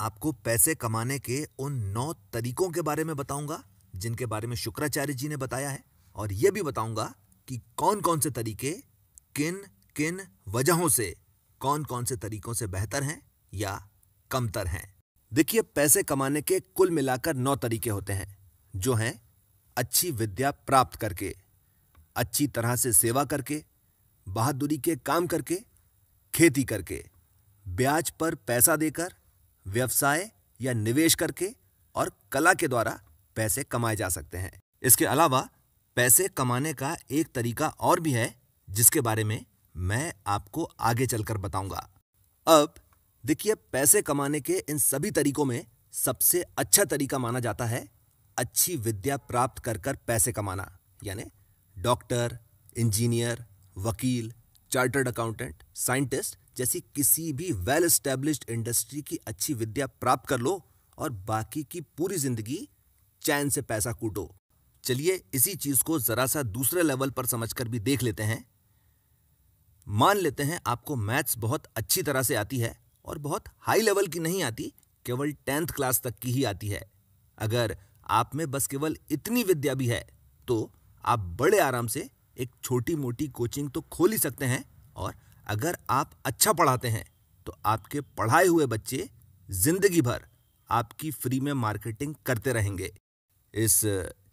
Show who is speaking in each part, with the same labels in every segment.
Speaker 1: आपको पैसे कमाने के उन नौ तरीकों के बारे में बताऊंगा जिनके बारे में शुक्राचार्य जी ने बताया है और यह भी बताऊंगा कि कौन कौन से तरीके किन किन वजहों से कौन कौन से तरीकों से बेहतर हैं या कमतर हैं देखिए पैसे कमाने के कुल मिलाकर नौ तरीके होते हैं जो हैं अच्छी विद्या प्राप्त करके अच्छी तरह से सेवा करके बहादुरी के काम करके खेती करके ब्याज पर पैसा देकर व्यवसाय या निवेश करके और कला के द्वारा पैसे कमाए जा सकते हैं इसके अलावा पैसे कमाने का एक तरीका और भी है जिसके बारे में मैं आपको आगे चलकर बताऊंगा अब देखिए पैसे कमाने के इन सभी तरीकों में सबसे अच्छा तरीका माना जाता है अच्छी विद्या प्राप्त कर कर पैसे कमाना यानी डॉक्टर इंजीनियर वकील चार्टर्ड अकाउंटेंट साइंटिस्ट जैसी किसी भी वेल स्टैब्लिश इंडस्ट्री की अच्छी विद्या प्राप्त कर लो और बाकी की पूरी जिंदगी चैन से पैसा कूटो चलिए इसी चीज को जरा सा दूसरे लेवल पर समझकर भी देख लेते हैं मान लेते हैं आपको मैथ्स बहुत अच्छी तरह से आती है और बहुत हाई लेवल की नहीं आती केवल टेंथ क्लास तक की ही आती है अगर आप में बस केवल इतनी विद्या भी है तो आप बड़े आराम से एक छोटी मोटी कोचिंग तो खोल ही सकते हैं और अगर आप अच्छा पढ़ाते हैं तो आपके पढ़ाए हुए बच्चे जिंदगी भर आपकी फ्री में मार्केटिंग करते रहेंगे इस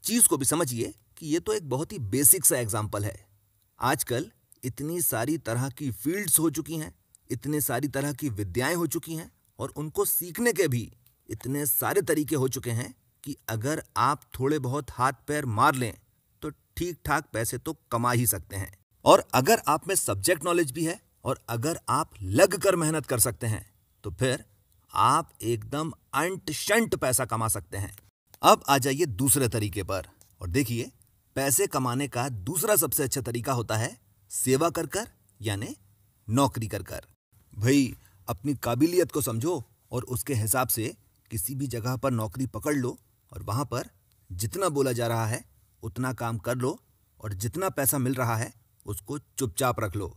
Speaker 1: चीज़ को भी समझिए कि ये तो एक बहुत ही बेसिक सा एग्जाम्पल है आजकल इतनी सारी तरह की फील्ड्स हो चुकी हैं इतने सारी तरह की विद्याएं हो चुकी हैं और उनको सीखने के भी इतने सारे तरीके हो चुके हैं कि अगर आप थोड़े बहुत हाथ पैर मार लें तो ठीक ठाक पैसे तो कमा ही सकते हैं और अगर आप में सब्जेक्ट नॉलेज भी है और अगर आप लग कर मेहनत कर सकते हैं तो फिर आप एकदम अंट शंट पैसा कमा सकते हैं अब आ जाइए दूसरे तरीके पर और देखिए पैसे कमाने का दूसरा सबसे अच्छा तरीका होता है सेवा कर कर यानी नौकरी कर कर भाई अपनी काबिलियत को समझो और उसके हिसाब से किसी भी जगह पर नौकरी पकड़ लो और वहाँ पर जितना बोला जा रहा है उतना काम कर लो और जितना पैसा मिल रहा है उसको चुपचाप रख लो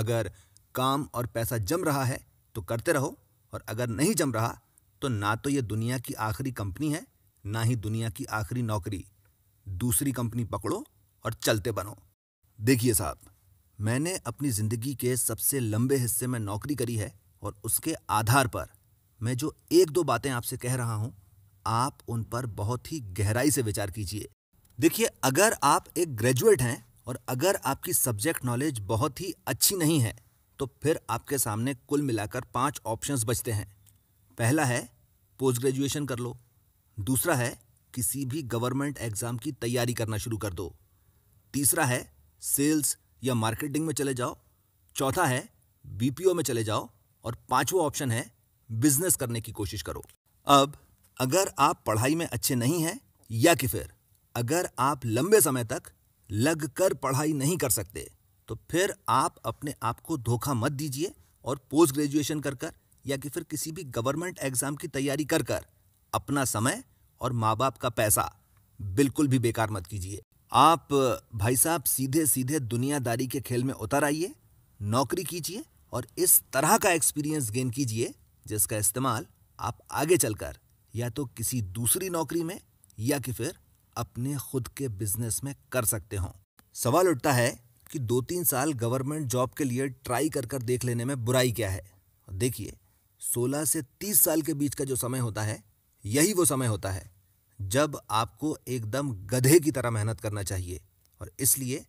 Speaker 1: अगर काम और पैसा जम रहा है तो करते रहो और अगर नहीं जम रहा तो ना तो ये दुनिया की आखिरी कंपनी है ना ही दुनिया की आखिरी नौकरी दूसरी कंपनी पकड़ो और चलते बनो देखिए साहब मैंने अपनी ज़िंदगी के सबसे लंबे हिस्से में नौकरी करी है और उसके आधार पर मैं जो एक दो बातें आपसे कह रहा हूं आप उन पर बहुत ही गहराई से विचार कीजिए देखिए अगर आप एक ग्रेजुएट हैं और अगर आपकी सब्जेक्ट नॉलेज बहुत ही अच्छी नहीं है तो फिर आपके सामने कुल मिलाकर पांच ऑप्शंस बचते हैं पहला है पोस्ट ग्रेजुएशन कर लो दूसरा है किसी भी गवर्नमेंट एग्ज़ाम की तैयारी करना शुरू कर दो तीसरा है सेल्स या मार्केटिंग में चले जाओ चौथा है बीपीओ में चले जाओ और पांचवा ऑप्शन है बिजनेस करने की कोशिश करो अब अगर आप पढ़ाई में अच्छे नहीं हैं या कि फिर अगर आप लंबे समय तक लग कर पढ़ाई नहीं कर सकते तो फिर आप अपने आप को धोखा मत दीजिए और पोस्ट ग्रेजुएशन कर कर या कि फिर किसी भी गवर्नमेंट एग्जाम की तैयारी कर कर अपना समय और माँ बाप का पैसा बिल्कुल भी बेकार मत कीजिए आप भाई साहब सीधे सीधे दुनियादारी के खेल में उतर आइए नौकरी कीजिए और इस तरह का एक्सपीरियंस गेन कीजिए जिसका इस्तेमाल आप आगे चलकर या तो किसी दूसरी नौकरी में या कि फिर अपने खुद के बिजनेस में कर सकते हो सवाल उठता है कि दो तीन साल गवर्नमेंट जॉब के लिए ट्राई कर कर देख लेने में बुराई क्या है देखिए 16 से 30 साल के बीच का जो समय होता है यही वो समय होता है जब आपको एकदम गधे की तरह मेहनत करना चाहिए और इसलिए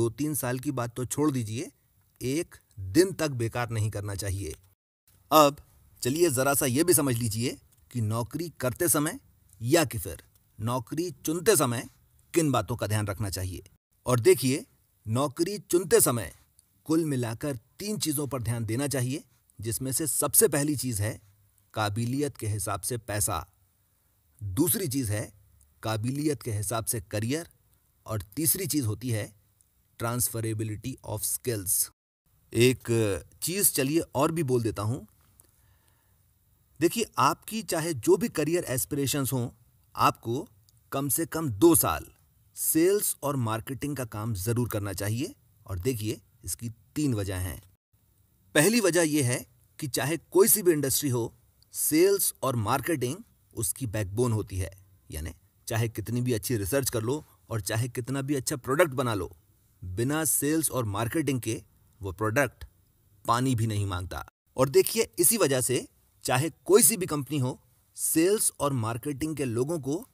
Speaker 1: दो तीन साल की बात तो छोड़ दीजिए एक दिन तक बेकार नहीं करना चाहिए अब चलिए ज़रा सा ये भी समझ लीजिए कि नौकरी करते समय या कि फिर नौकरी चुनते समय किन बातों का ध्यान रखना चाहिए और देखिए नौकरी चुनते समय कुल मिलाकर तीन चीज़ों पर ध्यान देना चाहिए जिसमें से सबसे पहली चीज़ है काबिलियत के हिसाब से पैसा दूसरी चीज़ है काबिलियत के हिसाब से करियर और तीसरी चीज़ होती है ट्रांसफरेबिलिटी ऑफ स्किल्स एक चीज़ चलिए और भी बोल देता हूँ देखिए आपकी चाहे जो भी करियर एस्पिरेशंस हों आपको कम से कम दो साल सेल्स और मार्केटिंग का काम जरूर करना चाहिए और देखिए इसकी तीन वजह हैं पहली वजह यह है कि चाहे कोई सी भी इंडस्ट्री हो सेल्स और मार्केटिंग उसकी बैकबोन होती है यानी चाहे कितनी भी अच्छी रिसर्च कर लो और चाहे कितना भी अच्छा प्रोडक्ट बना लो बिना सेल्स और मार्केटिंग के वो प्रोडक्ट पानी भी नहीं मांगता और देखिए इसी वजह से चाहे कोई सी भी कंपनी हो सेल्स और मार्केटिंग के लोगों को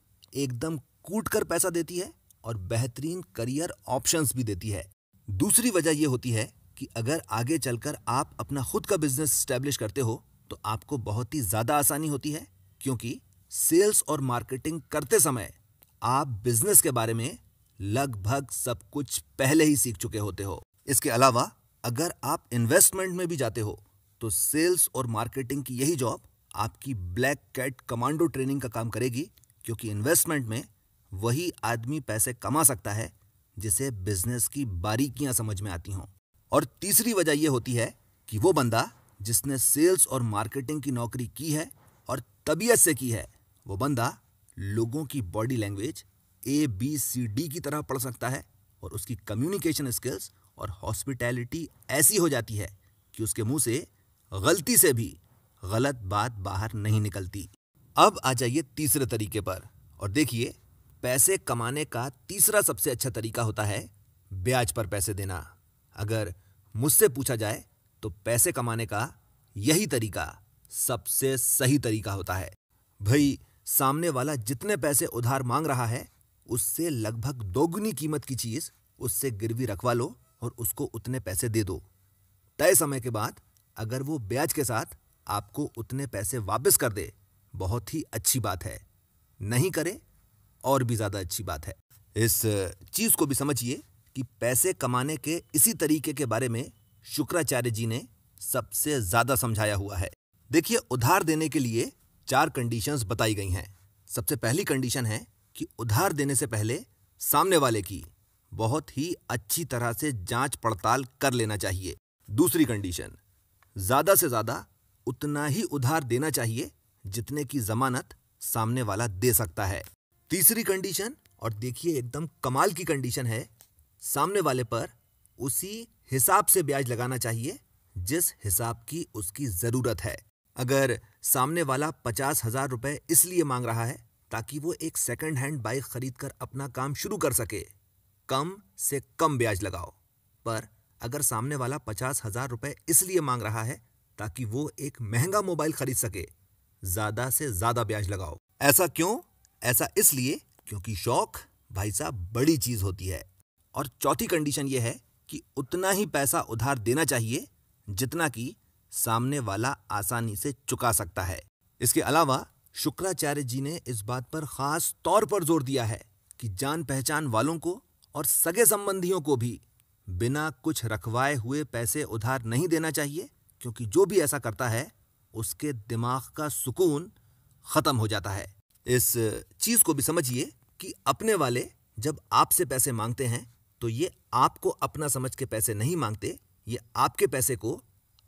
Speaker 1: एकदम कूट कर पैसा देती है और बेहतरीन करियर ऑप्शंस भी देती है दूसरी वजह यह होती है कि अगर आगे चलकर आप अपना खुद का बिजनेस स्टैब्लिश करते हो तो आपको बहुत ही ज़्यादा आसानी होती है क्योंकि सेल्स और मार्केटिंग करते समय आप बिजनेस के बारे में लगभग सब कुछ पहले ही सीख चुके होते हो इसके अलावा अगर आप इन्वेस्टमेंट में भी जाते हो तो सेल्स और मार्केटिंग की यही जॉब आपकी ब्लैक कैट कमांडो ट्रेनिंग का काम करेगी क्योंकि इन्वेस्टमेंट में वही आदमी पैसे कमा सकता है जिसे बिजनेस की बारीकियां समझ में आती हों और तीसरी वजह यह होती है कि वो बंदा जिसने सेल्स और मार्केटिंग की नौकरी की है और तबीयत से की है वो बंदा लोगों की body language A B C D की तरह पढ़ सकता है और उसकी कम्युनिकेशन स्किल्स और हॉस्पिटैलिटी ऐसी हो जाती है कि उसके मुंह से गलती से भी गलत बात बाहर नहीं निकलती अब आ जाइए तीसरे तरीके पर और देखिए पैसे कमाने का तीसरा सबसे अच्छा तरीका होता है ब्याज पर पैसे देना अगर मुझसे पूछा जाए तो पैसे कमाने का यही तरीका सबसे सही तरीका होता है भाई सामने वाला जितने पैसे उधार मांग रहा है उससे लगभग दोगुनी कीमत की चीज उससे गिरवी रखवा लो और उसको उतने पैसे दे दो तय समय के बाद अगर वो ब्याज के साथ आपको उतने पैसे वापस कर दे बहुत ही अच्छी बात है नहीं करे और भी ज़्यादा अच्छी बात है इस चीज़ को भी समझिए कि पैसे कमाने के इसी तरीके के बारे में शुक्राचार्य जी ने सबसे ज़्यादा समझाया हुआ है देखिए उधार देने के लिए चार कंडीशंस बताई गई हैं सबसे पहली कंडीशन है कि उधार देने से पहले सामने वाले की बहुत ही अच्छी तरह से जांच पड़ताल कर लेना चाहिए दूसरी कंडीशन ज़्यादा से ज़्यादा उतना ही उधार देना चाहिए जितने की जमानत सामने वाला दे सकता है तीसरी कंडीशन और देखिए एकदम कमाल की कंडीशन है सामने वाले पर उसी हिसाब से ब्याज लगाना चाहिए जिस हिसाब की उसकी ज़रूरत है अगर सामने वाला पचास हज़ार रुपए इसलिए मांग रहा है ताकि वो एक सेकंड हैंड बाइक खरीद कर अपना काम शुरू कर सके कम से कम ब्याज लगाओ पर अगर सामने वाला पचास हज़ार रुपए इसलिए मांग रहा है ताकि वो एक महंगा मोबाइल खरीद सके ज़्यादा से ज़्यादा ब्याज लगाओ ऐसा क्यों ऐसा इसलिए क्योंकि शौक भाई साहब बड़ी चीज़ होती है और चौथी कंडीशन यह है कि उतना ही पैसा उधार देना चाहिए जितना कि सामने वाला आसानी से चुका सकता है इसके अलावा शुक्राचार्य जी ने इस बात पर खास तौर पर जोर दिया है कि जान पहचान वालों को और सगे संबंधियों को भी बिना कुछ रखवाए हुए पैसे उधार नहीं देना चाहिए क्योंकि जो भी ऐसा करता है उसके दिमाग का सुकून ख़त्म हो जाता है इस चीज़ को भी समझिए कि अपने वाले जब आपसे पैसे मांगते हैं तो ये आपको अपना समझ के पैसे नहीं मांगते ये आपके पैसे को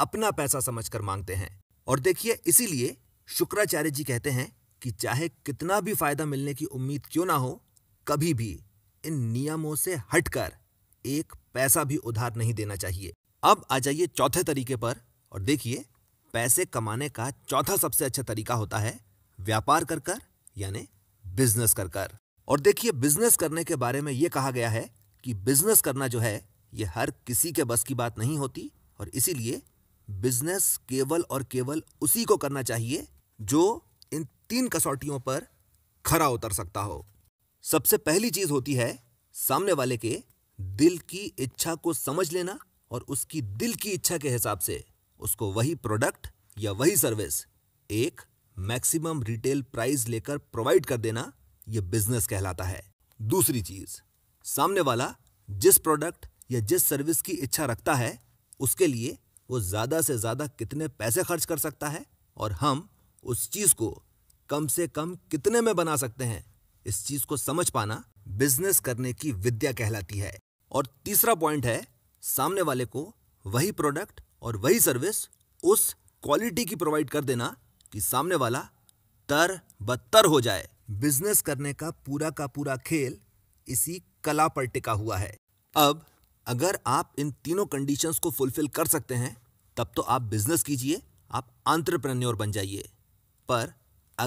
Speaker 1: अपना पैसा समझकर मांगते हैं और देखिए इसीलिए शुक्राचार्य जी कहते हैं कि चाहे कितना भी फायदा मिलने की उम्मीद क्यों ना हो कभी भी इन नियमों से हटकर एक पैसा भी उधार नहीं देना चाहिए अब आ जाइए चौथे तरीके पर और देखिए पैसे कमाने का चौथा सबसे अच्छा तरीका होता है व्यापार कर कर यानी बिजनेस कर कर और देखिए बिजनेस करने के बारे में यह कहा गया है कि बिजनेस करना जो है ये हर किसी के बस की बात नहीं होती और इसीलिए बिजनेस केवल और केवल उसी को करना चाहिए जो इन तीन कसौटियों पर खरा उतर सकता हो सबसे पहली चीज होती है सामने वाले के दिल की इच्छा को समझ लेना और उसकी दिल की इच्छा के हिसाब से उसको वही प्रोडक्ट या वही सर्विस एक मैक्सिमम रिटेल प्राइस लेकर प्रोवाइड कर देना यह बिजनेस कहलाता है दूसरी चीज सामने वाला जिस प्रोडक्ट या जिस सर्विस की इच्छा रखता है उसके लिए वो ज़्यादा से ज़्यादा कितने पैसे खर्च कर सकता है और हम उस चीज़ को कम से कम कितने में बना सकते हैं इस चीज़ को समझ पाना बिजनेस करने की विद्या कहलाती है और तीसरा पॉइंट है सामने वाले को वही प्रोडक्ट और वही सर्विस उस क्वालिटी की प्रोवाइड कर देना कि सामने वाला तर बत्तर हो जाए बिजनेस करने का पूरा का पूरा खेल इसी कला पर टिका हुआ है अब अगर आप इन तीनों कंडीशंस को फुलफिल कर सकते हैं तब तो आप बिजनेस कीजिए आप आंट्रप्रन्योर बन जाइए पर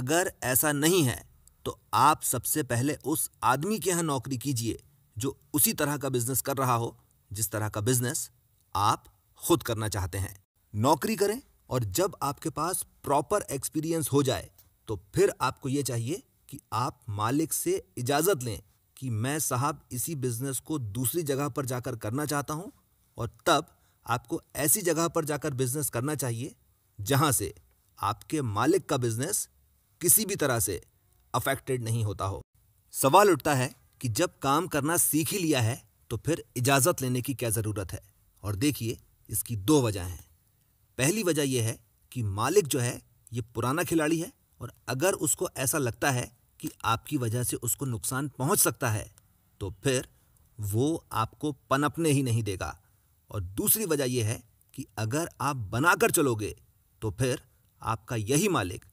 Speaker 1: अगर ऐसा नहीं है तो आप सबसे पहले उस आदमी के यहाँ नौकरी कीजिए जो उसी तरह का बिजनेस कर रहा हो जिस तरह का बिजनेस आप खुद करना चाहते हैं नौकरी करें और जब आपके पास प्रॉपर एक्सपीरियंस हो जाए तो फिर आपको ये चाहिए कि आप मालिक से इजाज़त लें कि मैं साहब इसी बिज़नेस को दूसरी जगह पर जाकर करना चाहता हूँ और तब आपको ऐसी जगह पर जाकर बिज़नेस करना चाहिए जहाँ से आपके मालिक का बिज़नेस किसी भी तरह से अफेक्टेड नहीं होता हो सवाल उठता है कि जब काम करना सीख ही लिया है तो फिर इजाज़त लेने की क्या ज़रूरत है और देखिए इसकी दो वजह हैं पहली वजह यह है कि मालिक जो है ये पुराना खिलाड़ी है और अगर उसको ऐसा लगता है कि आपकी वजह से उसको नुकसान पहुंच सकता है तो फिर वो आपको पनपने ही नहीं देगा और दूसरी वजह यह है कि अगर आप बनाकर चलोगे तो फिर आपका यही मालिक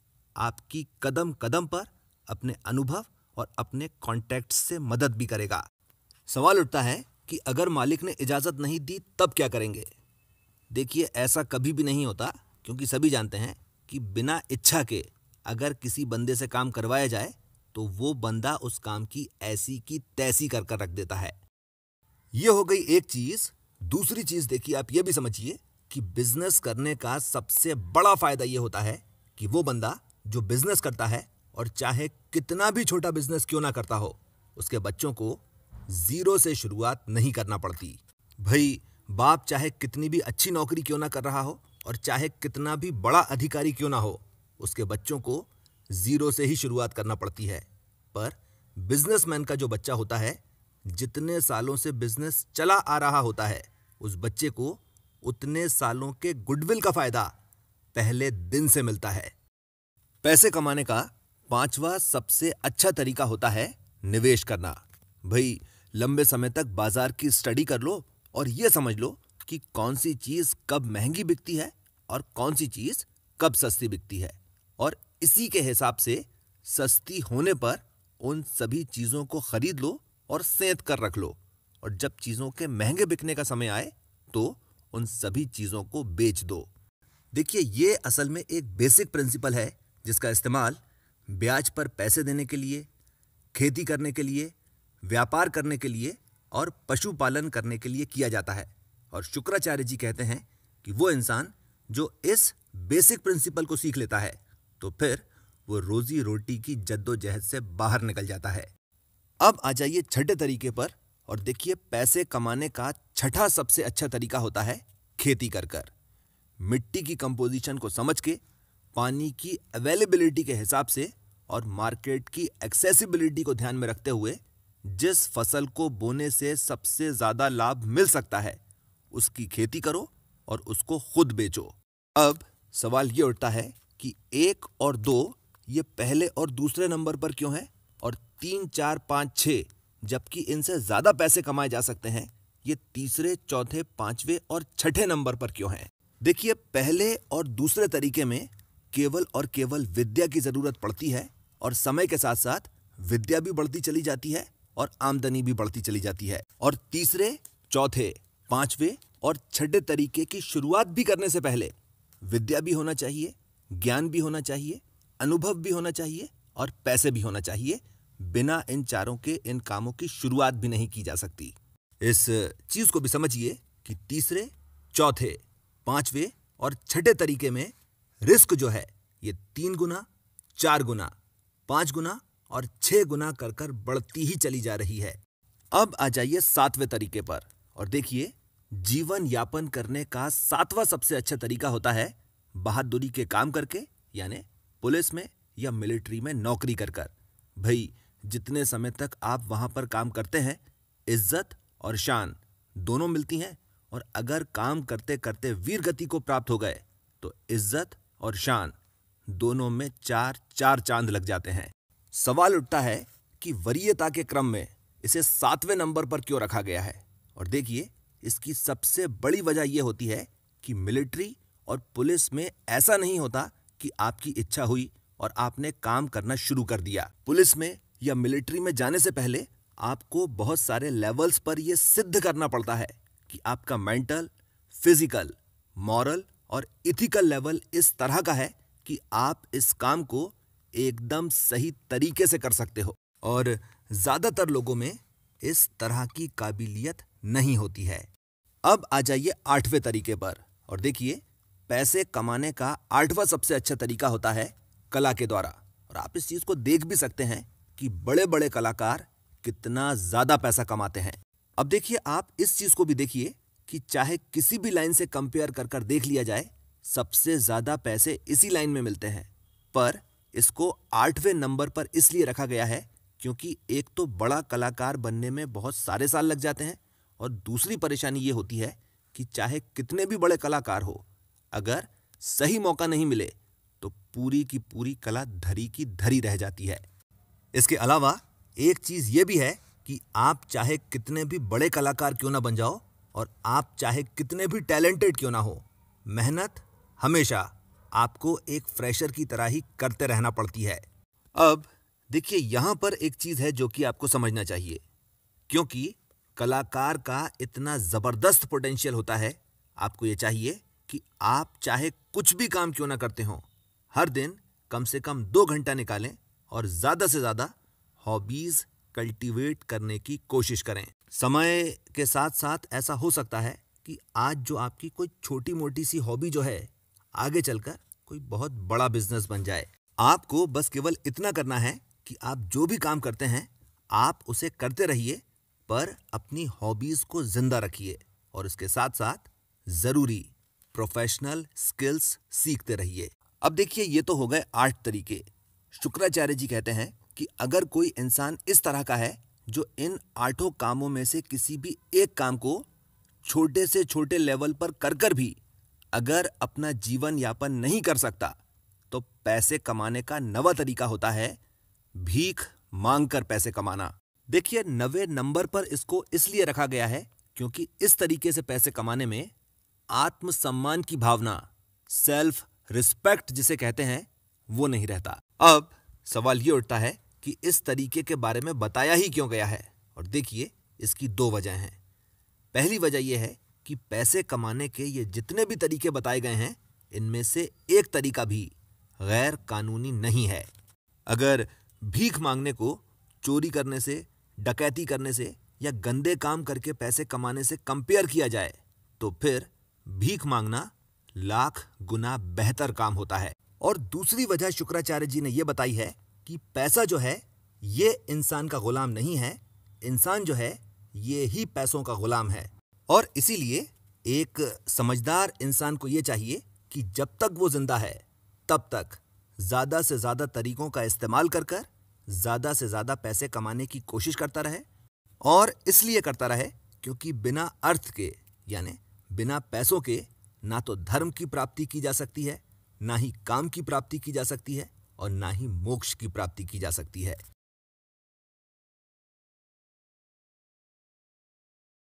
Speaker 1: आपकी कदम कदम पर अपने अनुभव और अपने कॉन्टैक्ट से मदद भी करेगा सवाल उठता है कि अगर मालिक ने इजाज़त नहीं दी तब क्या करेंगे देखिए ऐसा कभी भी नहीं होता क्योंकि सभी जानते हैं कि बिना इच्छा के अगर किसी बंदे से काम करवाया जाए तो वो बंदा उस काम की ऐसी की तैसी कर कर रख देता है ये हो गई एक चीज दूसरी चीज देखिए आप ये भी समझिए कि बिजनेस करने का सबसे बड़ा फायदा यह होता है कि वो बंदा जो बिजनेस करता है और चाहे कितना भी छोटा बिजनेस क्यों ना करता हो उसके बच्चों को जीरो से शुरुआत नहीं करना पड़ती भाई बाप चाहे कितनी भी अच्छी नौकरी क्यों ना कर रहा हो और चाहे कितना भी बड़ा अधिकारी क्यों ना हो उसके बच्चों को ज़ीरो से ही शुरुआत करना पड़ती है पर बिजनेसमैन का जो बच्चा होता है जितने सालों से बिजनेस चला आ रहा होता है उस बच्चे को उतने सालों के गुडविल का फायदा पहले दिन से मिलता है पैसे कमाने का पांचवा सबसे अच्छा तरीका होता है निवेश करना भाई लंबे समय तक बाजार की स्टडी कर लो और ये समझ लो कि कौन सी चीज़ कब महंगी बिकती है और कौन सी चीज़ कब सस्ती बिकती है और इसी के हिसाब से सस्ती होने पर उन सभी चीज़ों को खरीद लो और सेंत कर रख लो और जब चीज़ों के महंगे बिकने का समय आए तो उन सभी चीज़ों को बेच दो देखिए ये असल में एक बेसिक प्रिंसिपल है जिसका इस्तेमाल ब्याज पर पैसे देने के लिए खेती करने के लिए व्यापार करने के लिए और पशुपालन करने के लिए किया जाता है और शुक्राचार्य जी कहते हैं कि वो इंसान जो इस बेसिक प्रिंसिपल को सीख लेता है तो फिर वो रोजी रोटी की जद्दोजहद से बाहर निकल जाता है अब आ जाइए छठे तरीके पर और देखिए पैसे कमाने का छठा सबसे अच्छा तरीका होता है खेती कर कर मिट्टी की कंपोजिशन को समझ के पानी की अवेलेबिलिटी के हिसाब से और मार्केट की एक्सेसिबिलिटी को ध्यान में रखते हुए जिस फसल को बोने से सबसे ज्यादा लाभ मिल सकता है उसकी खेती करो और उसको खुद बेचो अब सवाल ये उठता है कि एक और दो ये पहले और दूसरे नंबर पर क्यों है और तीन चार पाँच छः जबकि इनसे ज़्यादा पैसे कमाए जा सकते हैं ये तीसरे चौथे पांचवें और छठे नंबर पर क्यों हैं देखिए पहले और दूसरे तरीके में केवल और केवल विद्या की ज़रूरत पड़ती है और समय के साथ साथ विद्या भी बढ़ती चली जाती है और आमदनी भी बढ़ती चली जाती है और तीसरे चौथे पांचवे और छठे तरीके की शुरुआत भी करने से पहले विद्या भी होना चाहिए ज्ञान भी होना चाहिए अनुभव भी होना चाहिए और पैसे भी होना चाहिए बिना इन चारों के इन कामों की शुरुआत भी नहीं की जा सकती इस चीज को भी समझिए कि तीसरे चौथे पांचवे और छठे तरीके में रिस्क जो है ये तीन गुना चार गुना पांच गुना और छह गुना कर कर बढ़ती ही चली जा रही है अब आ जाइए सातवें तरीके पर और देखिए जीवन यापन करने का सातवां सबसे अच्छा तरीका होता है बहादुरी के काम करके यानी पुलिस में या मिलिट्री में नौकरी कर कर भाई जितने समय तक आप वहां पर काम करते हैं इज्जत और शान दोनों मिलती हैं और अगर काम करते करते वीर गति को प्राप्त हो गए तो इज्जत और शान दोनों में चार चार चांद लग जाते हैं सवाल उठता है कि वरीयता के क्रम में इसे सातवें नंबर पर क्यों रखा गया है और देखिए इसकी सबसे बड़ी वजह यह होती है कि मिलिट्री और पुलिस में ऐसा नहीं होता कि आपकी इच्छा हुई और आपने काम करना शुरू कर दिया पुलिस में या मिलिट्री में जाने से पहले आपको बहुत सारे लेवल्स पर यह सिद्ध करना पड़ता है कि आपका मेंटल फिजिकल मॉरल और इथिकल लेवल इस तरह का है कि आप इस काम को एकदम सही तरीके से कर सकते हो और ज़्यादातर लोगों में इस तरह की काबिलियत नहीं होती है अब आ जाइए आठवें तरीके पर और देखिए पैसे कमाने का आठवां सबसे अच्छा तरीका होता है कला के द्वारा और आप इस चीज़ को देख भी सकते हैं कि बड़े बड़े कलाकार कितना ज़्यादा पैसा कमाते हैं अब देखिए आप इस चीज़ को भी देखिए कि चाहे किसी भी लाइन से कंपेयर कर कर देख लिया जाए सबसे ज़्यादा पैसे इसी लाइन में मिलते हैं पर इसको आठवें नंबर पर इसलिए रखा गया है क्योंकि एक तो बड़ा कलाकार बनने में बहुत सारे साल लग जाते हैं और दूसरी परेशानी ये होती है कि चाहे कितने भी बड़े कलाकार हो अगर सही मौका नहीं मिले तो पूरी की पूरी कला धरी की धरी रह जाती है इसके अलावा एक चीज़ ये भी है कि आप चाहे कितने भी बड़े कलाकार क्यों ना बन जाओ और आप चाहे कितने भी टैलेंटेड क्यों ना हो मेहनत हमेशा आपको एक फ्रेशर की तरह ही करते रहना पड़ती है अब देखिए यहां पर एक चीज़ है जो कि आपको समझना चाहिए क्योंकि कलाकार का इतना ज़बरदस्त पोटेंशियल होता है आपको यह चाहिए कि आप चाहे कुछ भी काम क्यों ना करते हो हर दिन कम से कम दो घंटा निकालें और ज़्यादा से ज़्यादा हॉबीज़ कल्टीवेट करने की कोशिश करें समय के साथ साथ ऐसा हो सकता है कि आज जो आपकी कोई छोटी मोटी सी हॉबी जो है आगे चलकर कोई बहुत बड़ा बिजनेस बन जाए आपको बस केवल इतना करना है कि आप जो भी काम करते हैं आप उसे करते रहिए पर अपनी हॉबीज़ को ज़िंदा रखिए और इसके साथ साथ ज़रूरी प्रोफेशनल स्किल्स सीखते रहिए अब देखिए ये तो हो गए आठ तरीके शुक्राचार्य जी कहते हैं कि अगर कोई इंसान इस तरह का है जो इन आठों कामों में से किसी भी एक काम को छोटे से छोटे लेवल पर कर कर भी अगर अपना जीवन यापन नहीं कर सकता तो पैसे कमाने का नवा तरीका होता है भीख मांग कर पैसे कमाना देखिए नवे नंबर पर इसको इसलिए रखा गया है क्योंकि इस तरीके से पैसे कमाने में आत्मसम्मान की भावना सेल्फ रिस्पेक्ट जिसे कहते हैं वो नहीं रहता अब सवाल ये उठता है कि इस तरीके के बारे में बताया ही क्यों गया है और देखिए इसकी दो वजह हैं पहली वजह यह है कि पैसे कमाने के ये जितने भी तरीके बताए गए हैं इनमें से एक तरीका भी गैर कानूनी नहीं है अगर भीख मांगने को चोरी करने से डकैती करने से या गंदे काम करके पैसे कमाने से कंपेयर किया जाए तो फिर भीख मांगना लाख गुना बेहतर काम होता है और दूसरी वजह शुक्राचार्य जी ने यह बताई है कि पैसा जो है ये इंसान का गुलाम नहीं है इंसान जो है ये ही पैसों का गुलाम है और इसीलिए एक समझदार इंसान को ये चाहिए कि जब तक वो जिंदा है तब तक ज़्यादा से ज़्यादा तरीकों का इस्तेमाल कर कर ज़्यादा से ज़्यादा पैसे कमाने की कोशिश करता रहे और इसलिए करता रहे क्योंकि बिना अर्थ के यानी बिना पैसों के ना तो धर्म की प्राप्ति की जा सकती है ना ही काम की प्राप्ति की जा सकती है और ना ही मोक्ष की प्राप्ति की जा सकती है